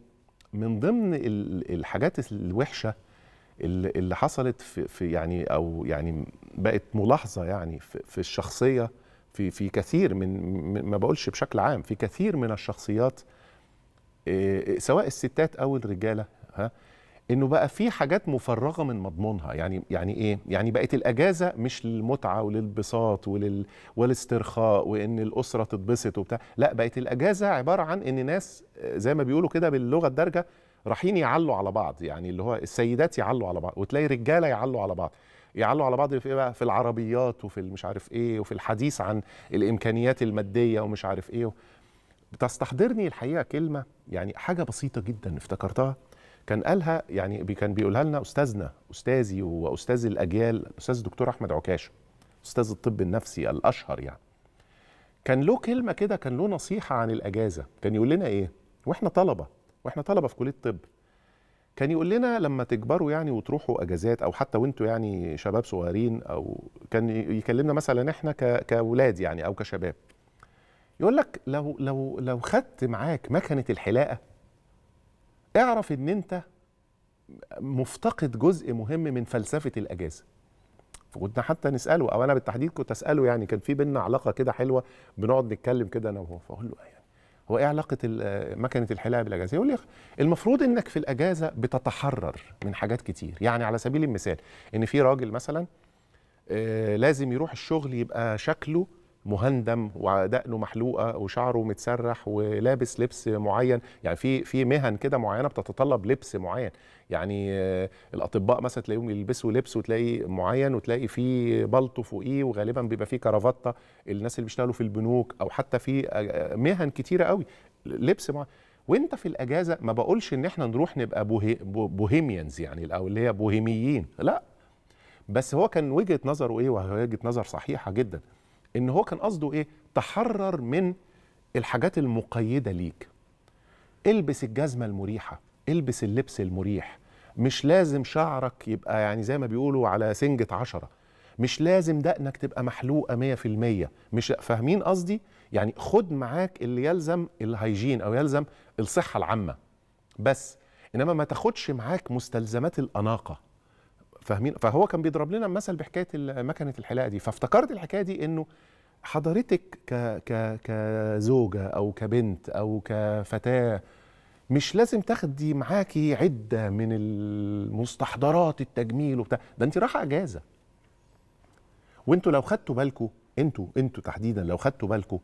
من ضمن الحاجات الوحشه اللي حصلت في, في يعني او يعني بقت ملاحظه يعني في الشخصيه في في كثير من ما بقولش بشكل عام في كثير من الشخصيات آه، سواء الستات او الرجاله ها انه بقى في حاجات مفرغه من مضمونها يعني يعني ايه يعني بقت الاجازه مش للمتعه وللبساط ولل والاسترخاء وان الاسره تتبسط وبتاع لا بقت الاجازه عباره عن ان ناس زي ما بيقولوا كده باللغه الدارجه رايحين يعلوا على بعض يعني اللي هو السيدات يعلوا على بعض وتلاقي رجاله يعلوا على بعض يعلوا على بعض في إيه بقى في العربيات وفي مش عارف ايه وفي الحديث عن الامكانيات الماديه ومش عارف ايه بتستحضرني الحقيقه كلمه يعني حاجه بسيطه جدا افتكرتها كان قالها يعني كان بيقولها لنا استاذنا استاذي واستاذ الاجيال استاذ الدكتور احمد عكاشه استاذ الطب النفسي الاشهر يعني كان له كلمه كده كان له نصيحه عن الاجازه كان يقول لنا ايه واحنا طلبه واحنا طلبه في كليه الطب كان يقول لنا لما تكبروا يعني وتروحوا اجازات او حتى وانتوا يعني شباب صغيرين او كان يكلمنا مثلا احنا كاولاد يعني او كشباب يقول لك لو لو لو خدت معاك مكنه الحلاقه اعرف ان انت مفتقد جزء مهم من فلسفه الاجازه فكنا حتى نساله او انا بالتحديد كنت اساله يعني كان في بينا علاقه كده حلوه بنقعد نتكلم كده انا وهو فاقول له يعني هو ايه علاقه مكنه الحلاقه بالاجازه؟ يقول لي المفروض انك في الاجازه بتتحرر من حاجات كتير، يعني على سبيل المثال ان في راجل مثلا آه، لازم يروح الشغل يبقى شكله مهندم ودقنه محلوقه وشعره متسرح ولابس لبس معين يعني في في مهن كده معينه بتتطلب لبس معين يعني آه، الاطباء مثلا تلاقيهم يلبسوا لبس وتلاقي معين وتلاقي فيه بلطو فوقيه وغالبا بيبقى فيه كرافته الناس اللي بيشتغلوا في البنوك او حتى في آه، آه، مهن كتيره قوي لبس معين وانت في الاجازه ما بقولش ان احنا نروح نبقى بوهي بوهيميانز يعني او اللي هي بوهيميين لا بس هو كان وجهه نظره ايه وهي وجهه نظر صحيحه جدا ان هو كان قصده ايه تحرر من الحاجات المقيده ليك البس الجزمه المريحه البس اللبس المريح مش لازم شعرك يبقى يعني زي ما بيقولوا على سنجة عشرة مش لازم دقنك تبقى محلوقة مية في المية مش فاهمين قصدي يعني خد معاك اللي يلزم الهيجين أو يلزم الصحة العامة بس إنما ما تاخدش معاك مستلزمات الأناقة فاهمين فهو كان بيضرب لنا مثل بحكايه مكنه الحلاقه دي فافتكرت الحكايه دي انه حضرتك ك ك كزوجه او كبنت او كفتاه مش لازم تاخدي معاكي عده من المستحضرات التجميل وبتاع ده انت رايحه اجازه وانتوا لو خدتوا بالكم انتوا انتوا تحديدا لو خدتوا بالكم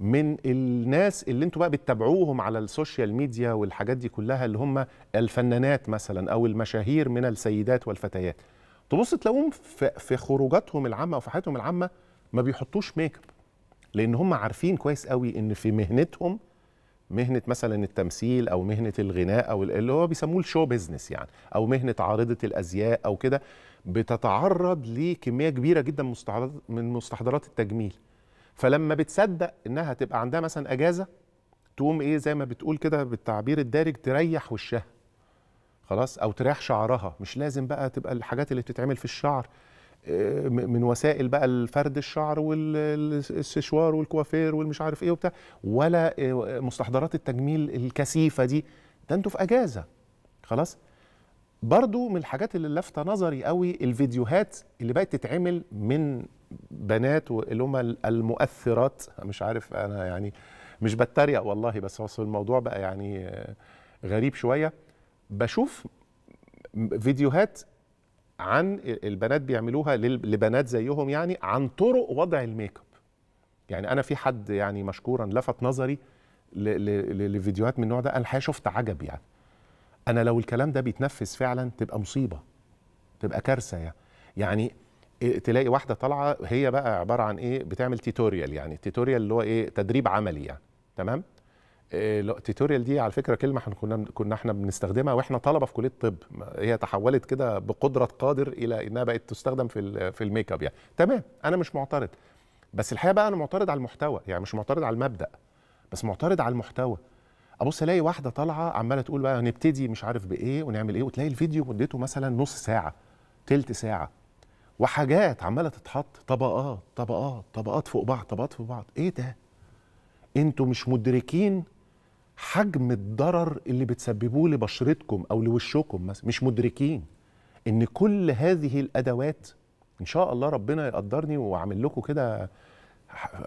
من الناس اللي انتوا بقى بتتابعوهم على السوشيال ميديا والحاجات دي كلها اللي هم الفنانات مثلا او المشاهير من السيدات والفتيات تبص تلاقوهم في خروجاتهم العامه وفي حياتهم العامه ما بيحطوش ميك اب لان هم عارفين كويس قوي ان في مهنتهم مهنه مثلا التمثيل او مهنه الغناء او اللي هو بيسموه الشو بيزنس يعني او مهنه عارضه الازياء او كده بتتعرض لكميه كبيره جدا مستحضرات من مستحضرات التجميل فلما بتصدق انها تبقى عندها مثلا اجازه تقوم ايه زي ما بتقول كده بالتعبير الدارج تريح وشها خلاص او تريح شعرها مش لازم بقى تبقى الحاجات اللي بتتعمل في الشعر آه، من وسائل بقى الفرد الشعر والسشوار والكوافير والمش عارف ايه وبتاع ولا آه، مستحضرات التجميل الكثيفه دي ده انتوا في اجازه خلاص برضو من الحاجات اللي لافتة نظري قوي الفيديوهات اللي بقت تتعمل من بنات اللي هم المؤثرات مش عارف انا يعني مش بتريق والله بس اصل الموضوع بقى يعني غريب شويه بشوف فيديوهات عن البنات بيعملوها لبنات زيهم يعني عن طرق وضع الميك اب يعني انا في حد يعني مشكورا لفت نظري لفيديوهات من النوع ده انا الحقيقه شفت عجب يعني انا لو الكلام ده بيتنفذ فعلا تبقى مصيبه تبقى كارثه يعني يعني إيه، تلاقي واحده طالعه هي بقى عباره عن ايه بتعمل تيتوريال يعني تيتوريال اللي هو ايه تدريب عملي يعني تمام التيتوريال إيه، دي على فكره كلمه احنا كنا كنا احنا بنستخدمها واحنا طلبه في كليه الطب هي تحولت كده بقدره قادر الى انها بقت تستخدم في في الميك اب يعني تمام انا مش معترض بس الحقيقه بقى انا معترض على المحتوى يعني مش معترض على المبدا بس معترض على المحتوى ابص الاقي واحده طالعه عماله تقول بقى نبتدي مش عارف بايه ونعمل ايه وتلاقي الفيديو مدته مثلا نص ساعه تلت ساعه وحاجات عماله تتحط طبقات طبقات طبقات فوق بعض طبقات فوق بعض ايه ده انتوا مش مدركين حجم الضرر اللي بتسببوه لبشرتكم او لوشكم مثلا مش مدركين ان كل هذه الادوات ان شاء الله ربنا يقدرني واعمل لكم كده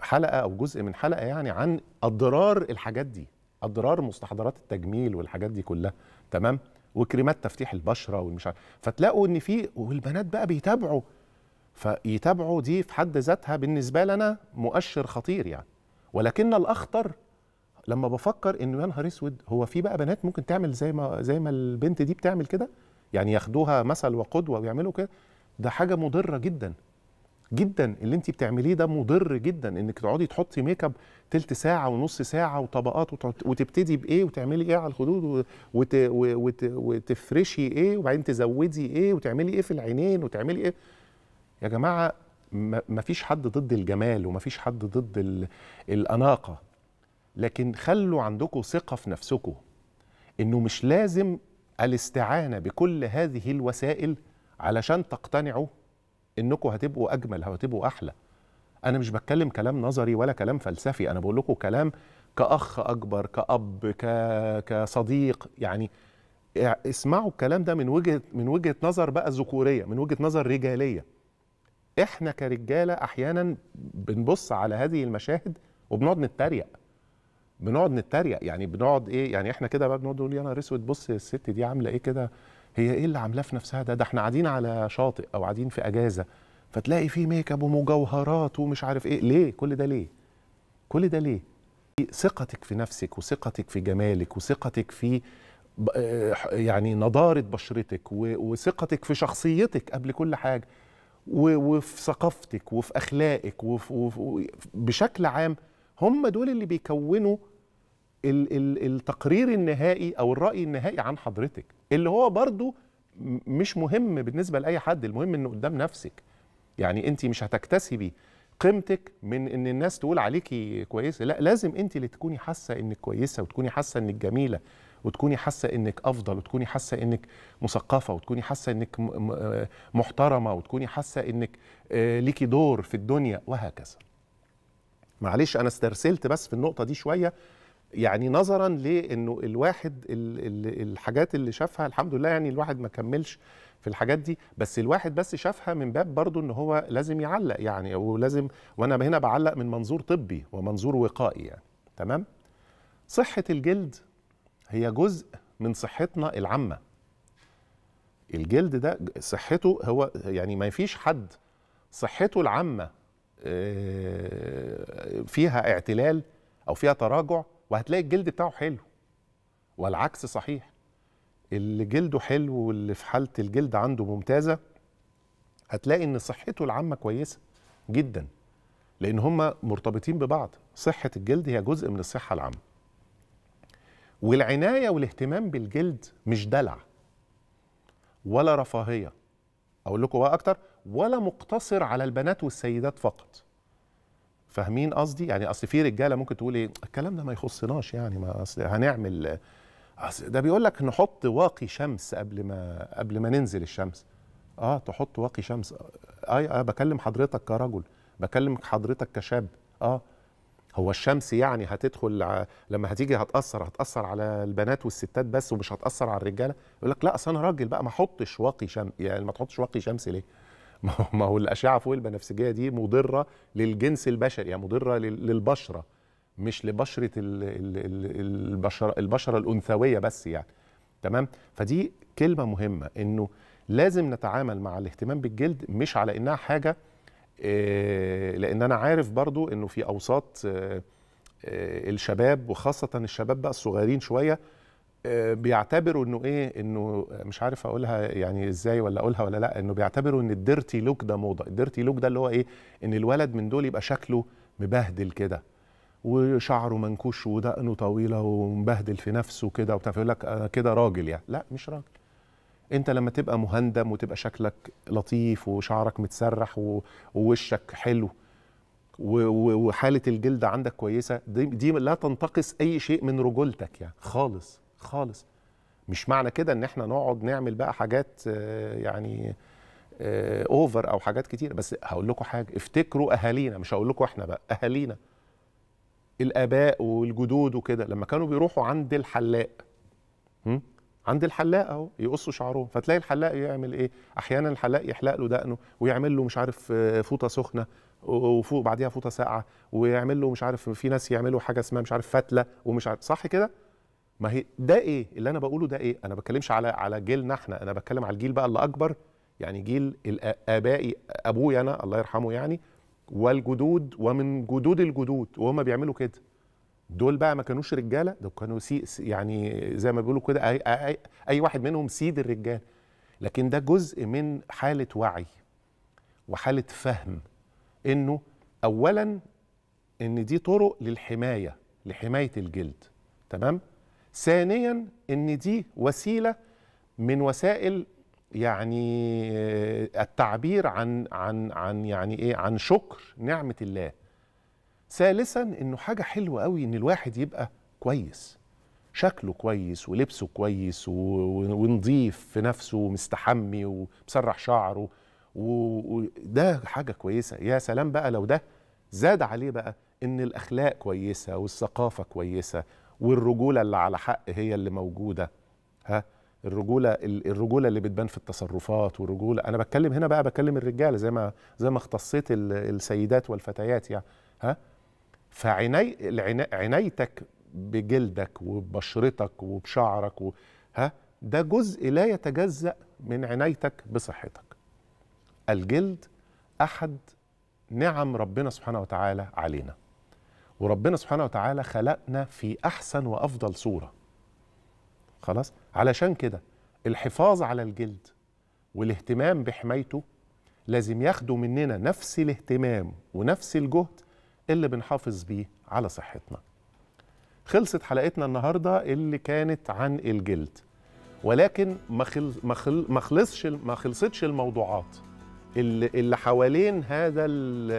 حلقه او جزء من حلقه يعني عن اضرار الحاجات دي اضرار مستحضرات التجميل والحاجات دي كلها تمام وكريمات تفتيح البشره والمش عارف فتلاقوا ان في والبنات بقى بيتابعوا فيتابعوا دي في حد ذاتها بالنسبه لنا مؤشر خطير يعني ولكن الاخطر لما بفكر انه يا نهار اسود هو في بقى بنات ممكن تعمل زي ما زي ما البنت دي بتعمل كده يعني ياخدوها مثل وقدوه ويعملوا كده ده حاجه مضره جدا جدا اللي انت بتعمليه ده مضر جدا انك تقعدي تحطي ميك اب تلت ساعه ونص ساعه وطبقات وتبتدي بايه وتعملي ايه على الخدود وت... وت... وتفرشي ايه وبعدين تزودي ايه وتعملي ايه في العينين وتعملي ايه يا جماعه ما فيش حد ضد الجمال وما فيش حد ضد ال... الاناقه لكن خلوا عندكم ثقه في نفسكم انه مش لازم الاستعانه بكل هذه الوسائل علشان تقتنعوا انكم هتبقوا اجمل هتبقوا احلى انا مش بتكلم كلام نظري ولا كلام فلسفي انا بقول لكم كلام كاخ اكبر كاب كصديق يعني اسمعوا الكلام ده من وجهه من وجهه نظر بقى ذكوريه من وجهه نظر رجاليه احنا كرجاله احيانا بنبص على هذه المشاهد وبنقعد نتريق بنقعد نتريق يعني بنقعد ايه يعني احنا كده بقى بنقعد نقول يا نهار اسود بص الست دي عامله ايه كده هي ايه اللي عاملاه في نفسها ده ده احنا قاعدين على شاطئ او قاعدين في اجازه فتلاقي فيه ميك اب ومجوهرات ومش عارف ايه ليه كل ده ليه كل ده ليه ثقتك في نفسك وثقتك في جمالك وثقتك في آه، يعني نضاره بشرتك وثقتك في شخصيتك قبل كل حاجه وفي ثقافتك وفي اخلاقك وفي بشكل عام هم دول اللي بيكونوا التقرير النهائي او الراي النهائي عن حضرتك اللي هو برضو مش مهم بالنسبه لاي حد المهم انه قدام نفسك يعني انت مش هتكتسبي قيمتك من ان الناس تقول عليكي كويسه لا لازم انت اللي تكوني حاسه انك كويسه وتكوني حاسه انك جميله وتكوني حاسه انك افضل وتكوني حاسه انك مثقفه وتكوني حاسه انك محترمه وتكوني حاسه انك آه، ليكي دور في الدنيا وهكذا معلش انا استرسلت بس في النقطه دي شويه يعني نظرا لانه الواحد الحاجات اللي شافها الحمد لله يعني الواحد ما كملش في الحاجات دي بس الواحد بس شافها من باب برضه ان هو لازم يعلق يعني ولازم وانا هنا بعلق من منظور طبي ومنظور وقائي يعني تمام صحه الجلد هي جزء من صحتنا العامه الجلد ده صحته هو يعني ما فيش حد صحته العامه آه، فيها اعتلال او فيها تراجع وهتلاقي الجلد بتاعه حلو والعكس صحيح اللي جلده حلو واللي في حاله الجلد عنده ممتازه هتلاقي ان صحته العامه كويسه جدا لان هم مرتبطين ببعض صحه الجلد هي جزء من الصحه العامه والعنايه والاهتمام بالجلد مش دلع ولا رفاهيه اقول لكم بقى اكتر ولا مقتصر على البنات والسيدات فقط فاهمين قصدي يعني اصل في رجاله ممكن تقول ايه الكلام ده ما يخصناش يعني ما اصل هنعمل أصل ده بيقول لك نحط واقي شمس قبل ما قبل ما ننزل الشمس اه تحط واقي شمس آه، اي آه, آه بكلم حضرتك كرجل بكلم حضرتك كشاب اه هو الشمس يعني هتدخل لما هتيجي هتاثر هتاثر على البنات والستات بس ومش هتاثر على الرجاله يقول لك لا اصل انا راجل بقى ما احطش واقي شمس يعني ما تحطش واقي شمس ليه ما هو الاشعه فوق البنفسجيه دي مضره للجنس البشري يعني مضره للبشره مش لبشره البشره البشره الانثويه بس يعني تمام فدي كلمه مهمه انه لازم نتعامل مع الاهتمام بالجلد مش على انها حاجه آه، لان انا عارف برضو انه في اوساط آه، آه، الشباب وخاصه الشباب بقى الصغيرين شويه بيعتبروا انه ايه انه مش عارف اقولها يعني ازاي ولا اقولها ولا لا انه بيعتبروا ان الديرتي لوك ده موضه الديرتي لوك ده اللي هو ايه ان الولد من دول يبقى شكله مبهدل كده وشعره منكوش ودقنه طويله ومبهدل في نفسه كده وبتاع يقول لك انا آه، كده راجل يعني لا مش راجل انت لما تبقى مهندم وتبقى شكلك لطيف وشعرك متسرح ووشك حلو وحاله الجلد عندك كويسه دي, دي لا تنتقص اي شيء من رجولتك يعني خالص خالص مش معنى كده ان احنا نقعد نعمل بقى حاجات آه، يعني اوفر آه، او حاجات كتير بس هقول لكم حاجه افتكروا اهالينا مش هقول لكم احنا بقى اهالينا الاباء والجدود وكده لما كانوا بيروحوا عند الحلاق عند الحلاق اهو يقصوا شعرهم فتلاقي الحلاق يعمل ايه احيانا الحلاق يحلق له دقنه ويعمل له مش عارف آه، فوطه سخنه وفوق بعديها فوطه ساقعه ويعمل له مش عارف في ناس يعملوا حاجه اسمها مش عارف فتله ومش عارف صح كده ما هي ده ايه اللي انا بقوله ده ايه انا بتكلمش على على جيلنا احنا انا بتكلم على الجيل بقى اللي اكبر يعني جيل ابائي ابويا انا الله يرحمه يعني والجدود ومن جدود الجدود وهم بيعملوا كده دول بقى ما كانوش رجاله دول كانوا سي يعني زي ما بيقولوا كده أي, أي, اي واحد منهم سيد الرجال لكن ده جزء من حاله وعي وحاله فهم انه اولا ان دي طرق للحمايه لحمايه الجلد تمام ثانيا ان دي وسيله من وسائل يعني آه، التعبير عن عن عن يعني ايه عن شكر نعمه الله ثالثا انه حاجه حلوه قوي ان الواحد يبقى كويس شكله كويس ولبسه كويس ونضيف في نفسه ومستحمي ومسرح شعره وده حاجه كويسه يا سلام بقى لو ده زاد عليه بقى ان الاخلاق كويسه والثقافه كويسه والرجوله اللي على حق هي اللي موجوده ها الرجوله الرجوله اللي بتبان في التصرفات والرجوله انا بتكلم هنا بقى بتكلم الرجاله زي ما زي ما اختصيت السيدات والفتيات يعني ها فعيني عنايتك بجلدك وبشرتك وبشعرك و... ها ده جزء لا يتجزأ من عنايتك بصحتك الجلد احد نعم ربنا سبحانه وتعالى علينا وربنا سبحانه وتعالى خلقنا في احسن وافضل صوره خلاص علشان كده الحفاظ على الجلد والاهتمام بحمايته لازم ياخدوا مننا نفس الاهتمام ونفس الجهد اللي بنحافظ بيه على صحتنا خلصت حلقتنا النهارده اللي كانت عن الجلد ولكن ما ما خلصش ما خلصتش الموضوعات اللي, حوالين هذا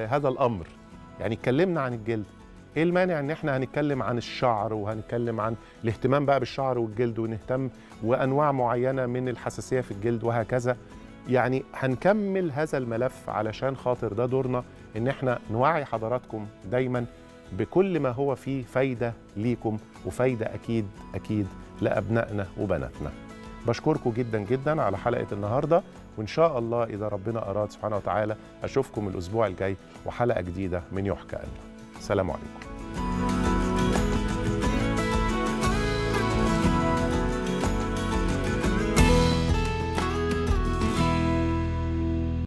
هذا الامر يعني اتكلمنا عن الجلد ايه المانع ان احنا هنتكلم عن الشعر وهنتكلم عن الاهتمام بقى بالشعر والجلد ونهتم وانواع معينه من الحساسيه في الجلد وهكذا يعني هنكمل هذا الملف علشان خاطر ده دورنا ان احنا نوعي حضراتكم دايما بكل ما هو فيه فايده ليكم وفايده اكيد اكيد لابنائنا وبناتنا بشكركم جدا جدا على حلقه النهارده وان شاء الله اذا ربنا اراد سبحانه وتعالى اشوفكم الاسبوع الجاي وحلقه جديده من يحكى لنا سلام عليكم